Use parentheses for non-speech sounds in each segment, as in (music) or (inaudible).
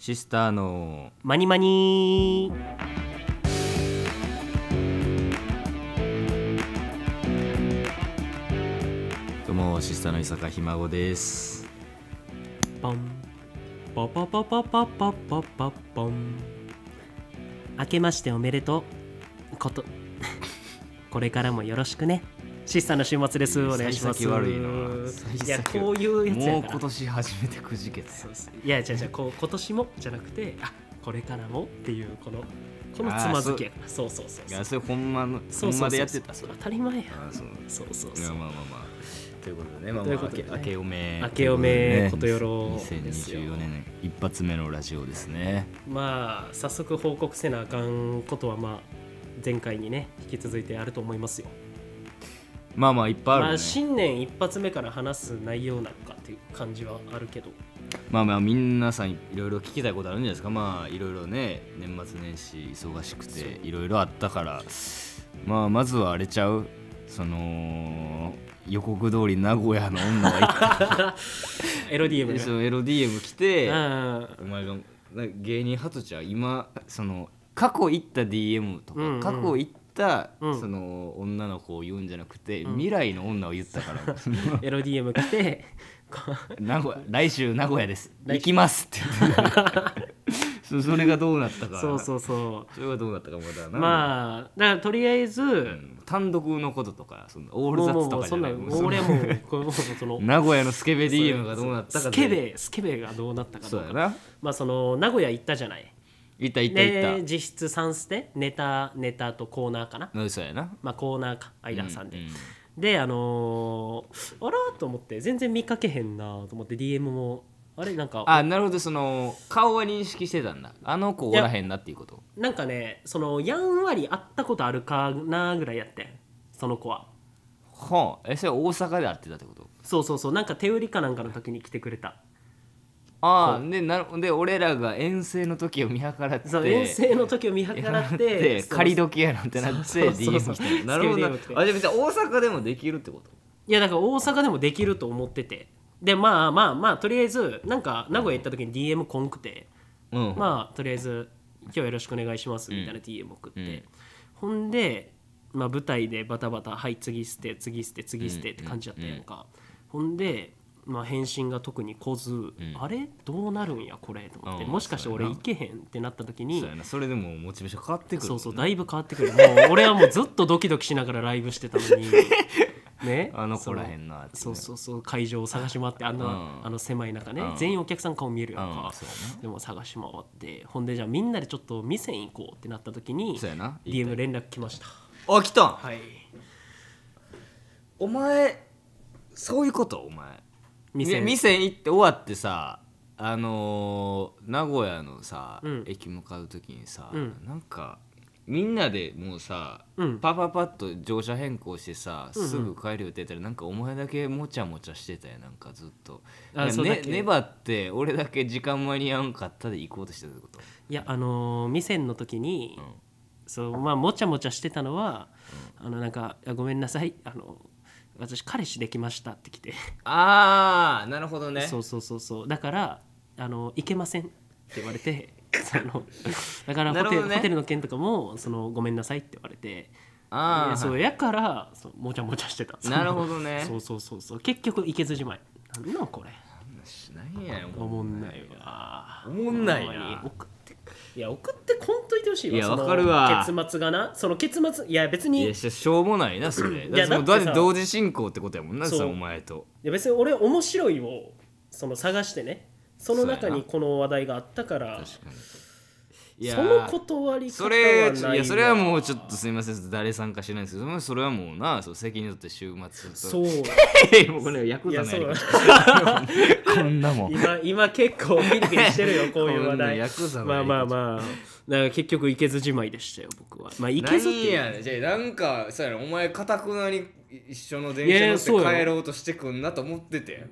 シスターのマニマニどうもシスターの伊坂ひ孫ですポンポポポポポポポポポン明けましておめでとうことこれからもよろしくねシスさんの週末ですお願いしますいやこういうやつもう今年初めてくじけたいやじゃじゃこう今年もじゃなくてあこれからもっていうこのこのつまずけそうそうそういやそれほんまのほんまでやってた当たり前やそうそうそうまあまあまあということでね、まあ、まあ、明け明けおめ明けおめことよろ2024年一発目のラジオですねまあ早速報告せなあかんことはまあ前回にね引き続いてあると思いますよまあまあいっぱいある、ね、まあ、新年一発目から話す内容なのかっていう感じはあるけどまあまあ皆さんいろいろ聞きたいことあるんじゃないですかまあいろいろね年末年始忙しくていろいろあったからまあまずはあれちゃうその予告通り名古屋の女が (laughs) エロ DM そエロ DM 来てお前が芸人ハトちゃん今その過去行った DM とか、過去行った、うん、その女の子を言うんじゃなくて、うん、未来の女を言ったから (laughs) エロ d m 来て名古屋来週名古屋です行きますって言って (laughs) それがどうなったかそうそうそうそれがどうなったかまだなまあだからとりあえず、うん、単独のこととかそのオールザッツとかじゃないもう俺もその (laughs) 名古屋のスケベ DM がどうなったかスケベスケベがどうなったかとかそうやなまあその名古屋行ったじゃないいたいたいた、実質3ステネタネタとコーナーかな、うそうやなまあコーナーか間イんで、うんうんであのー、あらと思って全然見かけへんなと思って DM もあれなんかあなるほどその顔は認識してたんだあの子おらへんなっていうことなんかねそのやんわり会ったことあるかなぐらいやってその子ははあえそれ大阪で会ってたってことそうそうそうなんか手売りかなんかの時に来てくれたああでなで俺らが遠征の時を見計らってそう遠征の時を見計らって仮時やなんてなって DM 来てなるほどあじゃあ大阪でもできるってこといやだから大阪でもできると思っててでまあまあまあとりあえずなんか名古屋行った時に DM こんくて、うん、まあとりあえず「今日よろしくお願いします」みたいな DM 送って、うんうん、ほんで、まあ、舞台でバタバタ「はい次捨て次捨て次捨て」って感じだったやんか、ほんでまあ、返信が特に来ず、うん、あれどうなるんやこれと思って、もしかして俺行けへんってなった時にそれでもモチベーション変わってくる、そうそうだいぶ変わってくるもう俺はもうずっとドキドキしながらライブしてたのに。(laughs) ね、あの子らへんなそうそうそう会場を探し回ってあんな、うん、あの狭い中ね、うん、全員お客さん顔見えるやんか、うんでも探し回ってほんでじゃあみんなでちょっと店行こうってなった時に DM 連絡来ましたあ来たはいお前そういうことお前店店行って終わってさあのー名古屋のさ、うん駅向かう時にさ、うんなんかみんなでもうさうんパパパッと乗車変更してさすぐ帰る予定言ったらなんかお前だけもちゃもちゃしてたよなんかずっとあねね、だっ粘って俺だけ時間間に合わんかったで行こうとしてたってこといやあのー店の時に、うんそうまあもちゃもちゃしてたのは、あのなんかごめんなさいあの私彼氏できましたって来てああなるほどねそうそうそうそうだからあの行けませんって言われて (laughs) そのだからホテル、ね、ホテルの件とかもそのごめんなさいって言われてああ、そうやからそもちゃもちゃしてたなるほどねそうそうそうそう結局行けずじまいなんのこれしないやんおもんないわおもんないないや送ってこんといてほしいわいやわかるわ結末がなその結末いや別にいやしょうもないなそれいやだって同時進行ってことやもんなそうお前といや別に俺面白いをその探してねその中にこの話題があったから確かにその断り方はないそれいやそれはもうちょっとすみません誰参加しないんですけどそれはもうなそう責任取って週末そうもうこの役立ない (laughs) こんなもん今今結構ピリピリしてるよ (laughs) こういう話題まあまあまあか結局いけずじまいでしたよ僕はまあいけずってやねじゃなんかそうやお前かたくなに一緒の電車乗って帰ろうとしてくんなと思ってて。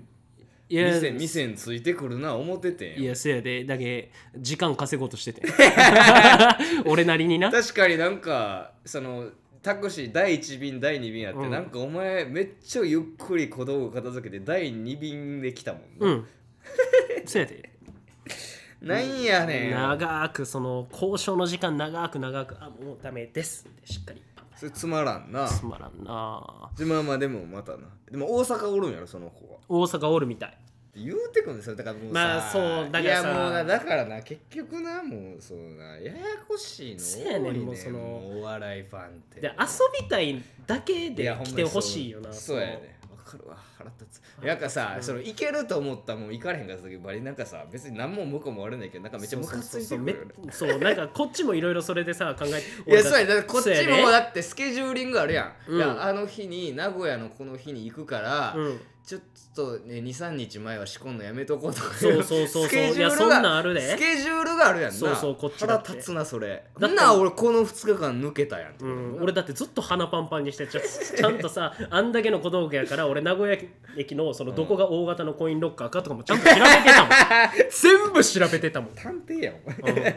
いや店店についてくるな思っててんいやせやでだけ時間稼ごうとしてて (laughs) 俺なりにな確かになんかそのタクシー第1便第2便やって、うんなんかお前めっちゃゆっくり小道具片付けて第2便で来たもんうん (laughs) せやでなんやねん長くその交渉の時間長く長くあもうダメですしっかりそれつまらんなつまらんなまあまあでもまたなでも大阪おるんやろその子は大阪おるみたい言うてくんですよだからもうさまあそうだからさいやもうなだからな結局なもうそうなややこしいの多いねもうそのお笑いファンってで遊びたいだけで来てほしいよなそうやねかるわ腹立つなんかさ、うん、その行けると思ったもん行かれへんかった時バリなんかさ別に何も向こうも悪いんだけどなんかめっちゃムカついてるそうなんかこっちもいろいろそれでさ考えて (laughs) いやそうやこっちもだってスケジューリングあるやん、うん、いやあの日に名古屋のこの日に行くから、うんちょっとね23日前は仕込んのやめとこうとかそうそうそうそういやそんなんあるでスケジュールがあるやんなそうそうこっちだって立つなそれだな俺この2日間抜けたやんうん俺だってずっと鼻パンパンにしてちゃ (laughs) ちゃんとさあんだけの小道具やから俺名古屋駅のそのどこが大型のコインロッカーかとかもちゃんと調べてたもん (laughs) 全部調べてたもん、探偵やんお前うん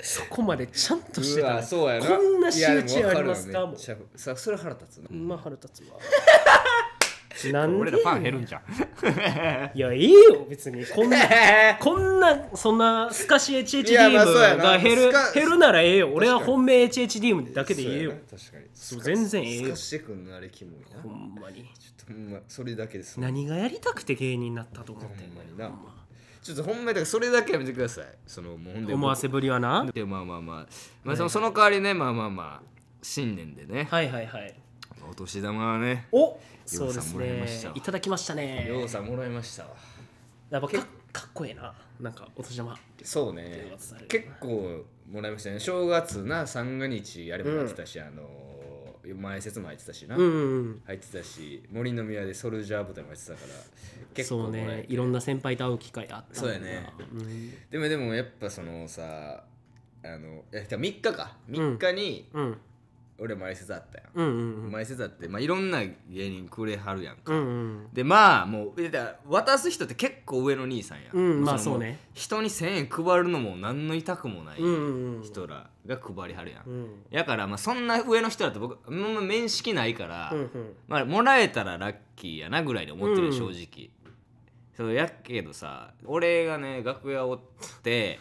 そこまでちゃんとしてうたわそうやなこんな仕打ちありますかいやもめっちゃさそれ腹立つなまあ腹立つわなん俺らファン減るんじゃんいやいいよ別にこんな (laughs) こんなそんなスカシ HHD が減る減るならええよ俺は本命 HHD だけでええよそう全然ええよスカシ君のあれキモなほんまにほんまそれだけです何がやりたくて芸人になったと思ってんのにな、ちょっとほんまにそれだけやめてくださいそのもうで思わせぶりはなでまあまあまあ、まあ、その,、その代わりねまあまあまあ新年でねはいはいはいお年玉はねおそうですねいただきましたねようさんもらいましたやっぱかかっこええななんかお年玉そうね結構もらいましたね正月な三が日あれもやってたし、うん、あの前説も入ってたしな、うん、入ってたし森の宮でソルジャー豚もやってたから結構ねいろんな先輩と会う機会があったそうやね、うん、でもでもやっぱそのさあのいや3日か3日に、うん、俺前説あったやんうんうんうん、前説あって、まあ、いろんな芸人くれはるやんか、うんうん、でまあもう渡す人って結構上の兄さんや、うん、まあそうね人に1,000円配るのも何の痛くもない人らが配りはるやん、うんうん、やから、まあ、そんな上の人だと僕あ面識ないから、うんうん、まあ、もらえたらラッキーやなぐらいで思ってる、正直、うんうん、そうやけどさ俺がね楽屋おって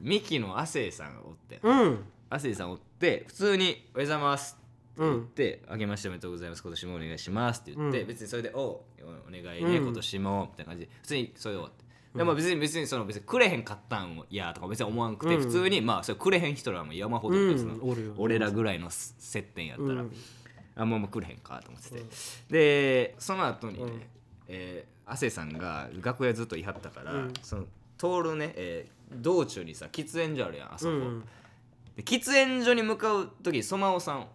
ミキの亜生さんがおって、うん、亜生さんおってって普通に「おはようございます」って言って「あ、うん、けましておめでとうございます今年もお願いします」って言って、うん、別にそれで「おお願いね、今年も」みたいな感じで普通にそれをって。でも別に別にその別にくれへんかったんやとか別に思わんくて、普通にまあそれくれへん人らも山ほどいるの、俺らぐらいの接点やったら、あんまもくれへんかと思ってて、でその後にね、え亜生さんが楽屋ずっといはったから、その通るね、え道中にさ喫煙所あるやんあそこ、喫煙所に向かう時そまおさん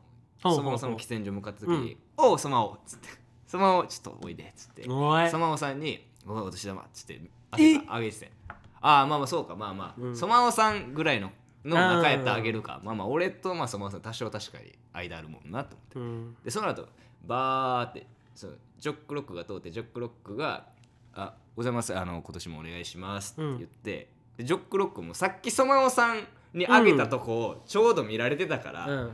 そまおさんも喫煙所向かった時に「おそまお」オ」っつって「そまおちょっとおいで」っつってそまおさんに「おいお年玉」っつってあげててああまあまあそうかまあまあ、そまおさんぐらいのの仲やってあげるかまあまあ俺とまあさん多少確かに間あるもんなと思って、でその後バーってそのジョックロックが通ってジョックロックが「あございますあの今年もお願いします」って言って、うん、ジョックロックもさっきそまおさんに上げたとこをちょうど見られてたから、うん、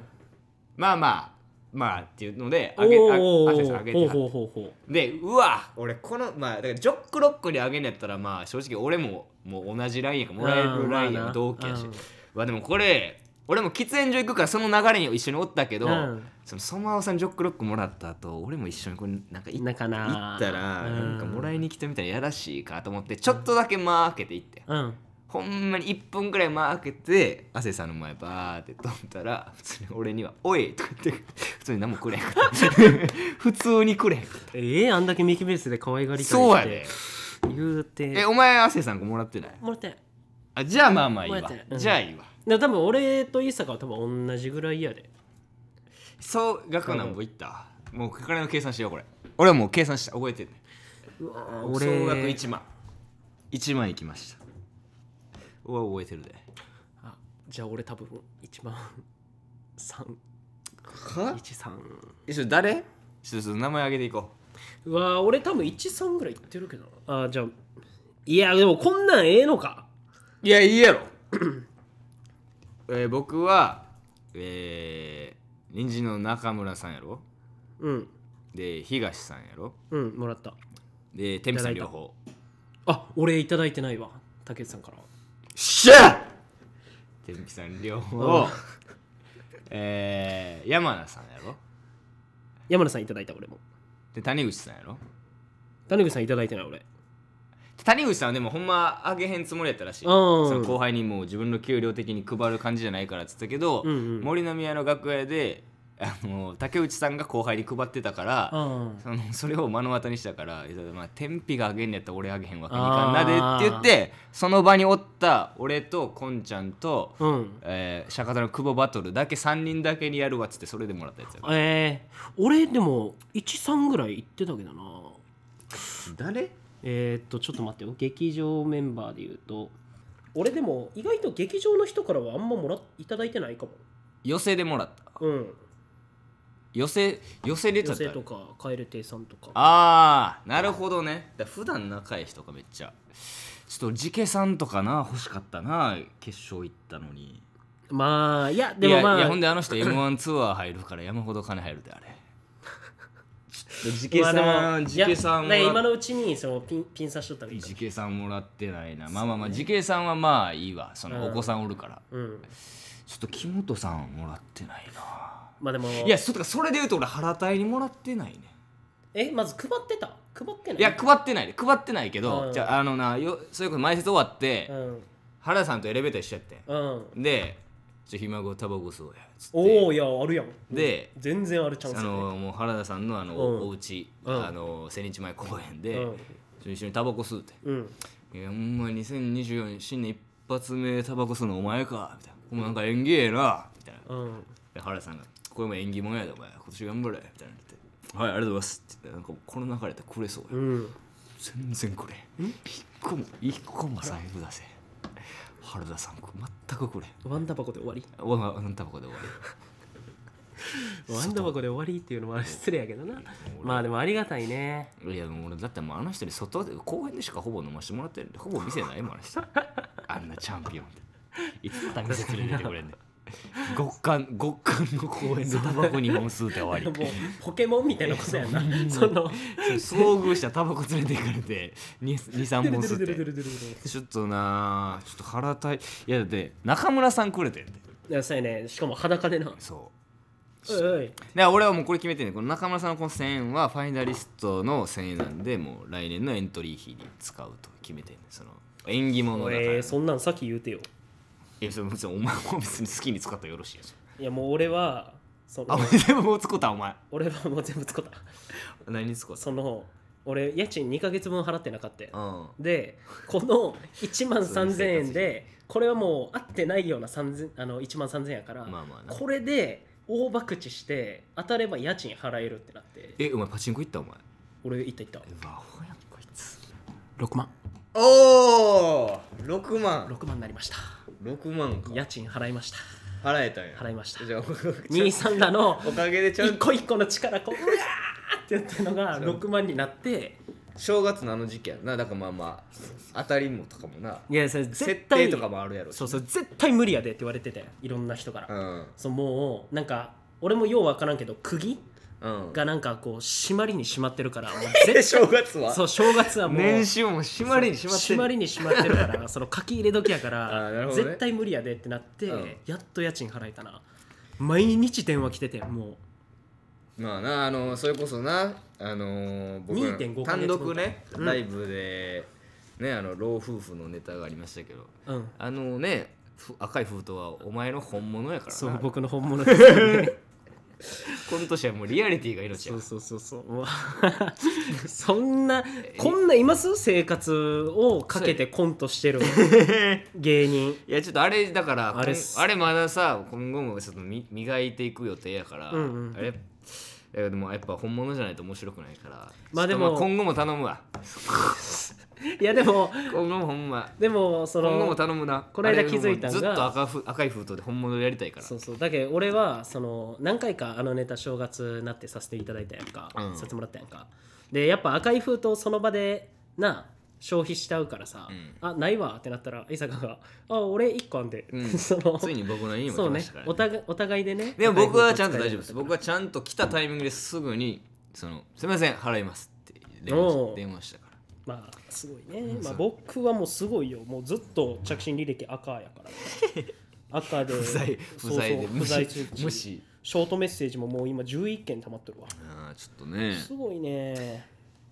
まあまあまあっていうので上げア上げてはでうわ俺このまあだからジョックロックに上げんやったらまあ正直俺ももう同じラインやからもらえるラインや同期やし、まあ、でもこれ俺も喫煙所行くからその流れに一緒におったけど、うん、そのソマオさんジョックロックもらった後俺も一緒にこれなんか行ったらなんかもらいに来たみたいなやらしいかと思ってちょっとだけ間開けていって、うんほんまに1分ぐらい間開けて亜生さんの前バーって飛んだら普通に俺には「おい!」とか言って普通に何もくれへんかった (laughs) 普通にくれへんかったええあんだけミキベースで可愛がりたいってそうやで言うてえお前亜生さんがもらってないもらってあじゃあまあまあいいわ、うん、じゃあいいわだ多分俺と伊坂は多分同じぐらいやでそう学校なんぼいった、うん、もう金の計算しようこれ俺はもう計算した覚えてる、ね、俺総額1万1万いきましたは覚えてるであじゃあ俺多分1万3は1三。えそれ誰ちょっと名前あげていこううわ俺多分1三ぐらい言ってるけどあじゃあいやでもこんなんええのかいやいいやろ、(clears throat) えー、僕はえー、人参の中村さんやろうんで東さんやろうんもらったで天秤さん両方あ俺いただいてないわ竹内さんからしゃ天気さん両方えー、山名さんやろ山名さんいただいた俺もで谷口さんやろ谷口さんいただいてない俺谷口さんはでもほんまあげへんつもりやったらしい、うんその後輩にもう自分の給料的に配る感じじゃないからっつったけど、うんうん、森の宮の楽屋であ (laughs) の竹内さんが後輩に配ってたから、その (laughs) それを目の当たりにしたから「まあ、天日があげんねやったら俺あげへんわけにいかんなで」って言ってその場におった俺とこんちゃんと、うん、えー、釈迦の久保バトルだけ3人だけにやるわっつってそれでもらったやつやえー、俺でも13ぐらい行ってたけどな誰えっとちょっと待ってよ劇場メンバーで言うと俺でも意外と劇場の人からはあんまもらいただいてないかも寄席でもらったうん寄せ寄せレタ寄せとかる亭さんとかああなるほどねだ普段仲いい人かめっちゃちょっとジケさんとかな欲しかったな決勝行ったのにまあいやでもまあいやほんであの人 m 1ツアー入るから山ほど金入るであれ (laughs) ちょジケさん、まあジケさんもね今のうちにそのピンピン刺しとったらいいジケさんもらってないなまあまあまあジケさんはまあいいわそのお子さんおるから、うんちょっと木本さんもらってないなまあでもいやそかそれで言うと俺腹たいにもらってないねえまず配ってた配ってないいや配ってない配ってないけど、うんじゃああのなよそういうこと前説終わって、うん原田さんとエレベーターしちゃってうんで「ちょひ孫タバコ吸おうや」つっておおいやあるやんで全然あるチャンスあのもう原田さんのあの、うんお家、うんあの千日前公園で、うん一緒にタバコ吸うてうん「いやほんま2024年新年一発目タバコ吸うのお前か」みたいな「お前なんか演芸ええな」みたいなうんで原田さんが「これも縁起物やでお前今年頑張れみたいなってはいありがとうございますってなんかこの流れでくれそうや、うん、全然くれ一個も一個も財布出せ原田さん全くくれワンタバコで終わりワワンタバコで終わり (laughs) ワンダバコで終わりっていうのも失礼やけどなまあでもありがたいねいや俺だってもうあの人に外で公園でしかほぼ飲ましてもらってほぼ見せないもんあの人 (laughs) あんなチャンピオンいつまた店連れてくれんね (laughs) 極寒極寒の公園でタバコ2本吸うて終わりもうポケモンみたいなことやな (laughs) その遭遇したタバコ連れていかれて23本吸って (laughs) ちょっとなちょっと腹たいいやだって中村さんくれていやそうやねしかも裸でなそうおい俺はもうこれ決めてねこの中村さんのこの1000円はファイナリストの1000円なんでもう来年のエントリー費に使うと決めてんねその縁起物だから、えー、そんなんさっき言うてよいやそれ別にお前も別に好きに使ったらよろしいやついやもう俺はそあ俺全部もう使ったお前俺はもう全部使った何に使ったその俺家賃2か月分払ってなかったうんでこの1万3000円でこれはもう合ってないような3000あの1万3000円やから、まあまあこれで大博打して当たれば家賃払えるってなってえお前パチンコ行ったお前俺行った行っうわやこいつた6万おお6万6万になりました6万か家賃払いました払えたんや払いましたじゃ兄さんらのおかげでちゃん一個一個の力こううわーってやってるのが6万になって正月のあの時期やなだからまあまあ当たりもとかもないやそれ絶設対定とかもあるやろそうそう絶対無理やでって言われてていろんな人から、うんそうもうなんか俺もようわからんけど釘がなんかこう締まりに締まってるから (laughs) お前、正月はそう正月はもう年収も締まりに締まって締まりに締まってるからその書き入れ時やから (laughs) ね、絶対無理やでってなって、うん、やっと家賃払えたな毎日電話来ててもうまあなあのそれこそなあの僕単独ねライブで、ねあの老夫婦のネタがありましたけど、うん、あのね赤い封筒はお前の本物やからなそう僕の本物です、ね (laughs) (laughs) この年はもうリアリティが命やそうそうそうそうう (laughs) そんなこんないます生活をかけてコントしてる (laughs) 芸人いやちょっとあれだからあれあれまださ今後もちょっと磨いていく予定やから、うんうん、あれでもやっぱ本物じゃないと面白くないからまあでも今後も頼むわいやでも今後もほんまでもそ今後も頼むなこの間気づいたんがずっと赤赤い封筒で本物やりたいからそうそうだけど俺はその何回かあのネタ正月なってさせていただいたやんか、うんさせてもらったやんかでやっぱ赤い封筒その場でな消費しちゃうからさ、うんあないわってなったら伊坂が「あ俺一個あんで」うんその (laughs) ついに僕の家にもそ来うまねしたからねお互いお互いでねでも僕はちゃんと大丈夫です。僕はちゃんと来たタイミングですぐに、そのすみません、払いますって電話し電話したまあすごいね、まあ、僕はもうすごいよもうずっと着信履歴赤やから (laughs) 赤で不在不在で無視無視ショートメッセージももう今11件たまってるわあちょっとねすごいね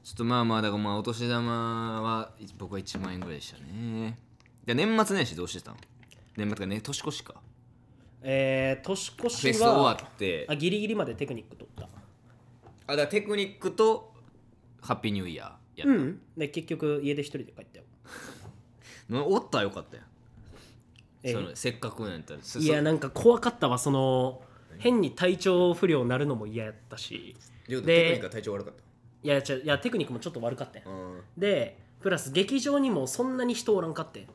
ちょっとまあまあだからまあお年玉は僕は1万円ぐらいでしたねで年末年始どうしてたの年末かね年越しかえー、年越しはフェス終わってあギリギリまでテクニック取ったあだからテクニックとハッピーニューイヤーやった、うんで結局家で一人で帰ったよ (laughs) おったらよかったやん、えそのせっかくなんやったらいやなんか怖かったわその変に体調不良になるのも嫌やったしでテクニックが体調悪かっいやいやテクニックもちょっと悪かったやんうんでプラス劇場にもそんなに人おらんかってん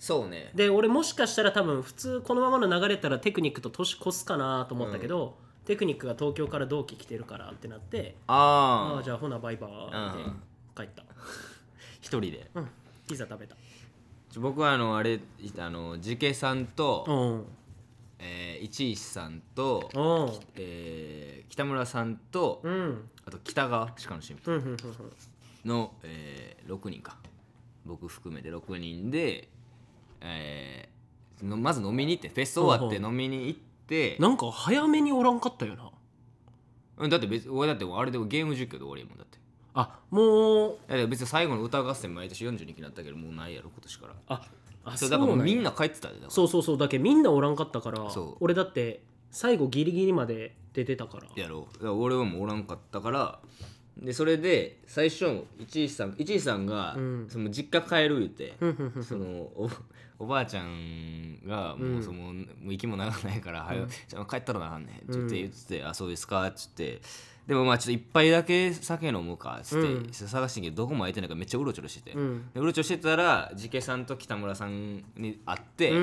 そうねで俺もしかしたら多分普通このままの流れたらテクニックと年越すかなと思ったけど、テクニックが東京から同期来てるからってなってあああじゃあほなバイバーって、帰った (laughs) 一人でうんピザ食べた僕はあのあれあのジケさんと、うんえー、一石さんと、おうえー北村さんと、うんうあと北川鹿の神父の、えー6人か僕含めて6人で、えーのまず飲みに行ってフェス終わって飲みに行ってなんか早めにおらんかったよなうんだって別俺だってあれでもゲーム実況で終わりもんだってあもういや別に最後の歌合戦毎年42期になったけどもうないやろ今年からああそうだからみんな帰ってたでそうそうそうだけみんなおらんかったから俺だって最後ギリギリまで出てたからやろう俺はもうおらんかったからでそれで最初一石さん一石さんが、その実家帰る言ってんそのおおばあちゃんがもうその、もう息も長ないから「はよじゃあ帰ったらなあかんねん」って言って言ってて「あそうですか」っつってでもまあちょっと一杯だけ酒飲むかっつって探してんけどどこも空いてないからめっちゃうろちょろしてて、うん、うろちょろしてたらジケさんと北村さんに会ってほ、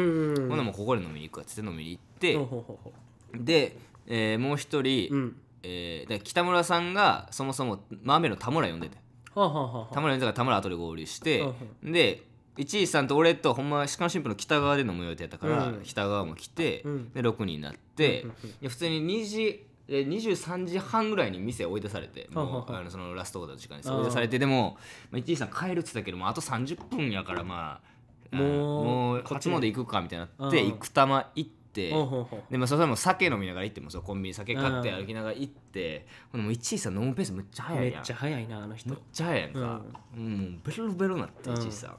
なもうここで飲みに行くかっつって飲みに行ってで、えー、もう一人、うん、えー、北村さんがそもそもマーメイド田村呼んでて田村呼んでたから田村後で合流してで1位さんと俺とほんま鹿の新婦の北側で飲む予定やったから、うん、北側も来て、で6人になって、普通に2時で23時半ぐらいに店追い出されてもうあのそのラストオーダーの時間に追い出されてでも、まあ、一時さん帰るって言ったけどもあと30分やからまあもうこっちまで行くかみたいになって行くたま行って。でまあ、それも酒飲みながら行ってもそコンビニ酒買って歩きながら行ってほんも1位さん飲むペースめっちゃ早いやんめっちゃ早いなあの人めっちゃ早いやんか、うん、もうベロベロなって1位さん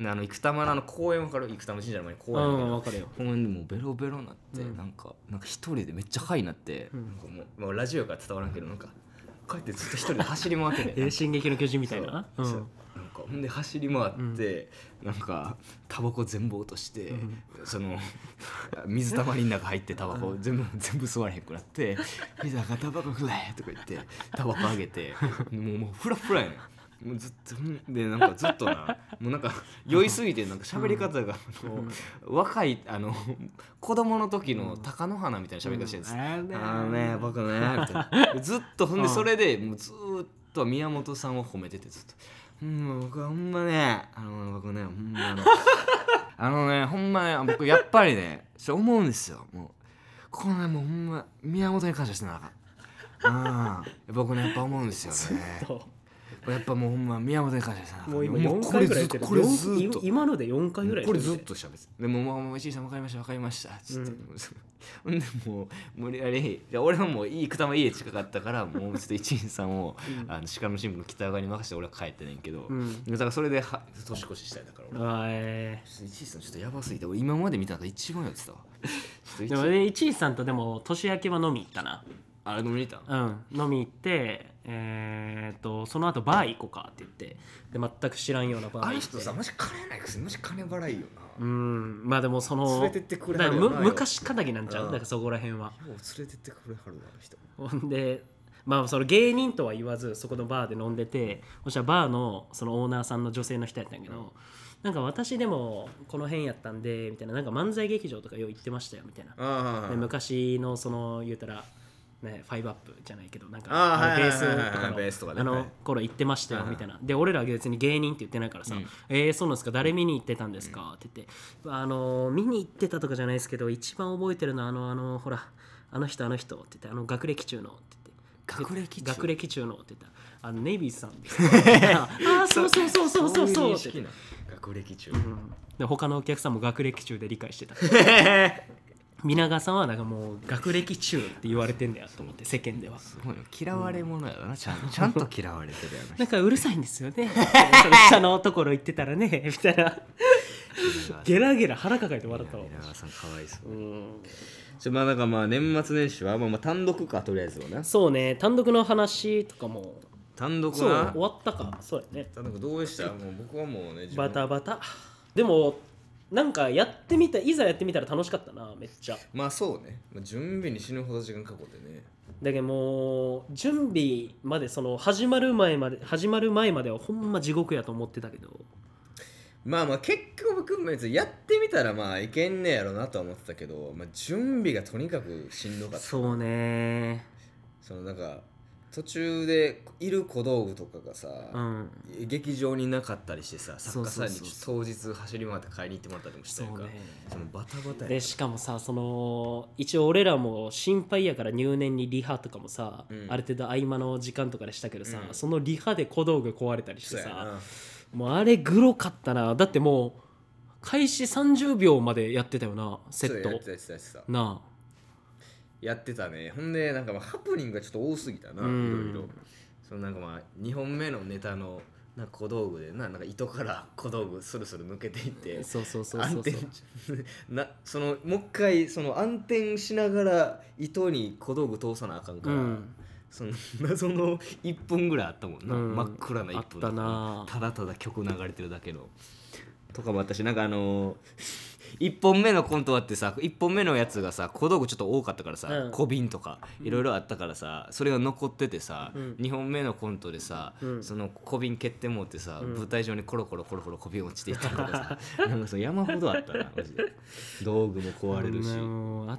あの生田のの公園分かる生玉神社の前に公園分かるよ公園でもうベロベロなって、うんなんかなんか一人でめっちゃハイになって、うんなんかもう、ラジオから伝わらんけどなんか帰ってずっと一人で走り回ってね (laughs) 進撃の巨人みたいななほんで走り回って、なんかタバコ全部落として、うんその水たまりの中入ってタバコ全部全部吸われへんくなって「ピザがタバコくれ!」とか言ってタバコあげて (laughs) もうもうフラフラやねんもうずっとでなんかずっとな (laughs) もうなんか酔いすぎてなんか喋り方が、うん、若いあの子供の時の貴乃花みたいな喋り方してるんです、うん、あのね僕ねみたいなずっとほんでそれでもうずっと宮本さんを褒めててずっと「うん僕はほんまねあの僕ねほんまあのあのねほんまね僕やっぱりねそう思うんですよもうこのねもうほんま宮本に感謝してなあかん。うあ僕ねやっぱ思うんですよね。(laughs) やっぱもうほんま宮本香さんもう今4回ぐらい言ってるこれずっと今ので4回ぐらいこれずっと喋ってでももうお石井さん分かりました分かりましたちょっと、うん、もう無理やり俺はもういいくたま家近かったからもうちょっと石井さんを、うん、あの鹿の新聞北側に任せて俺は帰ってねんけど、うん、だからそれでは年越ししたいだから俺あえー、さんちょっとやばすぎて俺今まで見たのが一番やってたわでもね石井さんとでも年明けは飲み行ったなあれ飲みに行ったうん飲み行ってえー、っとその後バー行こうかって言ってで全く知らんようなバー行っあの人さもし金ないくせにマ金払いよなうんまあでもその連れてってくれはるよむ昔かなぎなんちゃう、んだからそこら辺はもう連れてってくれはるなあの人ほんでまあその芸人とは言わずそこのバーで飲んでてそしたらバーのそのオーナーさんの女性の人やったんやけど、なんか私でもこの辺やったんでみたいななんか漫才劇場とかよう行ってましたよみたいな、昔のその言うたらね、ファイブアップじゃないけどなんかあのベースとかの、あの頃行ってましたよみたいな、で俺ら別に芸人って言ってないからさ「うん、えー、そうなんですか誰見に行ってたんですか?」って言って、あの見に行ってたとかじゃないですけど一番覚えてるのはあのあのほらあの人あの人って言ってあの学歴中のって言って。学歴中学歴中のって言ったあのネイビーさんです (laughs) ああそうそうそうそうそうそう学歴中、うん、で他のお客さんも学歴中で理解してた (laughs) 皆川さんはなんかもう学歴中って言われてんだよと思って世間ではすごい嫌われ者やな、うん、ちゃんちゃんと嫌われてるやなんかうるさいんですよねその下のところ行ってたらねみたいな (laughs) ゲラゲラ腹抱えて笑ったわ皆川さんかわいそう、うんじゃまあなんかまあ年末年始はまあまあ単独かとりあえずはねそうね単独の話とかも単独は終わったかそうやね単独どうでしたもう僕はもうねバタバタでもなんかやってみたいざやってみたら楽しかったなめっちゃまあそうね、まあ、準備に死ぬほど時間かかってねだけどもう準備までその始まる前まで始まる前まではほんま地獄やと思ってたけどまあまあ結局僕もやってみたらまあいけんねやろなと思ってたけど、まあ、準備がとにかくしんどかったそうねそのなんか途中でいる小道具とかがさ、うん、劇場になかったりしてさ作家さんに当日走り回って買いに行ってもらったりもしたりとか、ね、そのバタバタやでしかもさその一応俺らも心配やから入念にリハとかもさ、うん、ある程度合間の時間とかでしたけどさ、うん、そのリハで小道具壊れたりしてさもうあれグロかったなだってもう開始30秒までやってたよなセットなあやってたねほんでなんかまあハプニングがちょっと多すぎたな、いろいろそのなんかまあ2本目のネタのなんか小道具でななんか糸から小道具スルスル抜けていってそうそうそうそうそうなそのもう一回その暗転しながら糸に小道具通さなあかんから、うん、その謎 (laughs) の1分ぐらいあったもんな、うん、真っ暗な1分ただただ曲流れてるだけの。とかもあったしなんかあのー、1本目のコントあってさ1本目のやつがさ小道具ちょっと多かったからさ、うん小瓶とかいろいろあったからさそれが残っててさ、うん2本目のコントでさ、うんその小瓶蹴ってもってさ、うん舞台上にコロコロコロコロ小瓶落ちていったとかさ (laughs) なんかその山ほどあったなマジで道具も壊れるし。あ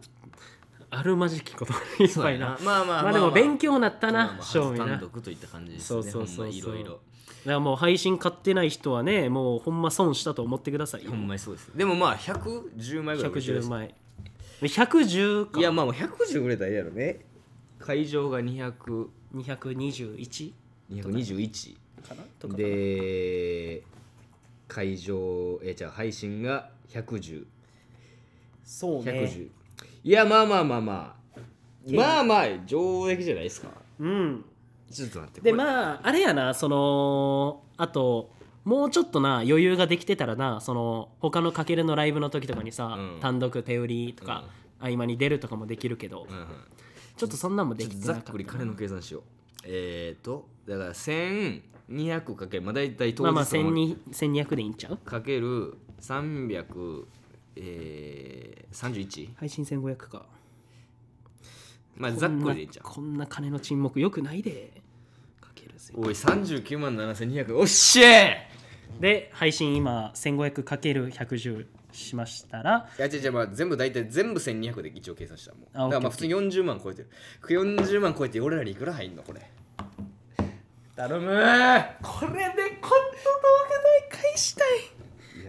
あるまじきこといっぱいなまあまあまあまあでも勉強になったなあ正味単独といった感じですねそうそうそうそういろいろからもう配信買ってない人はねもうほんま損したと思ってくださいほんまにそうですでもまあ110枚ぐらい110枚110かいやまあ110ぐらいだやろね会場が200221 221かなとかで会場えじゃあ配信が110110そうね110いやまあまあまあまあまあまあ上出来じゃないですかうんちょっと待ってでまああれやなそのあともうちょっとな余裕ができてたらなその他のかけるのライブの時とかにさ、うん単独手売りとか、合間に出るとかもできるけど、うんうんちょっとそんなんもできてざなかっっくり金の計算しようえーとだから1200かけまあ大体当日まあまあ1200でいいんちゃうかける3え31配信1500かまあざっくりでいいじゃんこんな金の沈黙よくないでかけるおい39万7200おっしゃで配信今 1500×110 しましたらいや違う違う、まあ、全部大体全部1200で一応計算したもんあだからまあ普通40万超えてる40万超えて俺らにいくら入んのこれ頼むこれでこの動画代返したい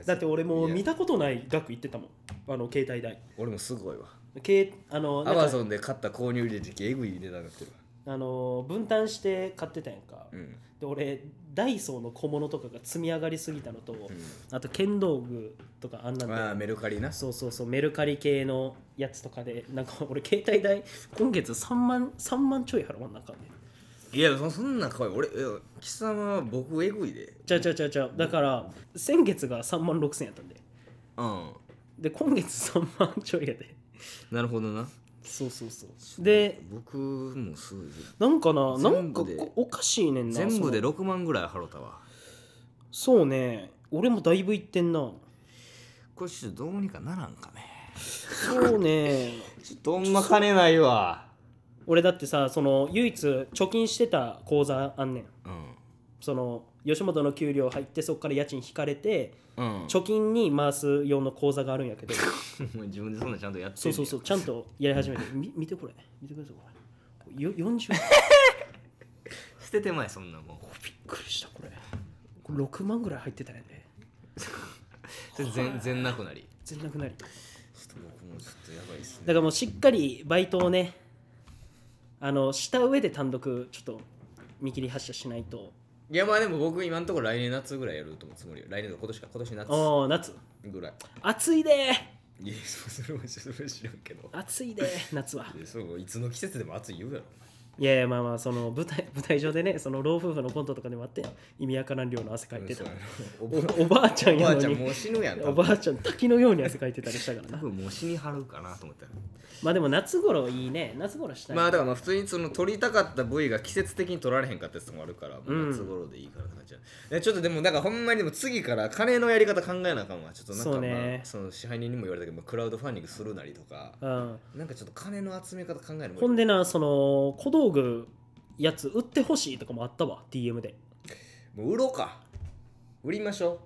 だって俺も見たことない額言ってたもんあの携帯代俺もすごいわけあのアマゾンで買った購入履歴えぐい値段になってるあの分担して買ってたやんか、うん、で俺ダイソーの小物とかが積み上がりすぎたのと、うん、あと剣道具とかあんなんああ、メルカリなそうそうそうメルカリ系のやつとかでなんか俺携帯代今月3万三万ちょい払わなあかんねいやそんなかわい俺貴様僕エグいでちゃちゃちゃちゃだから先月が3万6000円やったんでうんで今月3万ちょいやで (laughs) なるほどなそうそうそうで僕もすごいなんかななんかおかしいねんな全部で6万ぐらい払ったわそうね俺もだいぶいってんなこれちょっとどうにかならんかねそうねちょっとほんま金ないわ俺だってさその唯一貯金してた口座あんねん、うん、その吉本の給料入ってそこから家賃引かれて、うん、貯金に回す用の口座があるんやけど (laughs) 自分でそんなちゃんとやってそうそうそうちゃんとやり始めて (laughs) み見てこれ見てくださいこれよ40 (laughs) 捨ててまいそんなもんびっくりしたこれこれ6万ぐらい入ってたよね全然なくなり全なくなりだからもうしっかりバイトをねあのした上で単独ちょっと見切り発車しないといやまあでも僕今のところ来年夏ぐらいやると思うつもりよ来年の今年か今年夏おお夏ぐらい暑いでいやそれはそれは知らんけど暑いで夏はいそういつの季節でも暑い言うやろいやいやまあまあその舞台舞台上でねその老夫婦のコントとかでもあって意味わからん量の汗かいてた、おばあちゃんやのにおばあちゃんもう死ぬやんおばあちゃん滝のように汗かいてたりしたからな多分もう死に張るかなと思ったまあでも夏頃いいね夏頃したいまあだからまあ普通にその撮りたかった部位が季節的に撮られへんかったやつもあるから、夏頃でいいからな、て感じだちょっとでもなんかほんまにでも次から金のやり方考えなあかんわちょっとなんか、ね、その支配人にも言われたけど、クラウドファンディングするなりとか、うん、なんかちょっと金の集め方考えるほんでなその小道う具やつ売ってほしいとかもあったわ DM でもう売ろうか売りましょ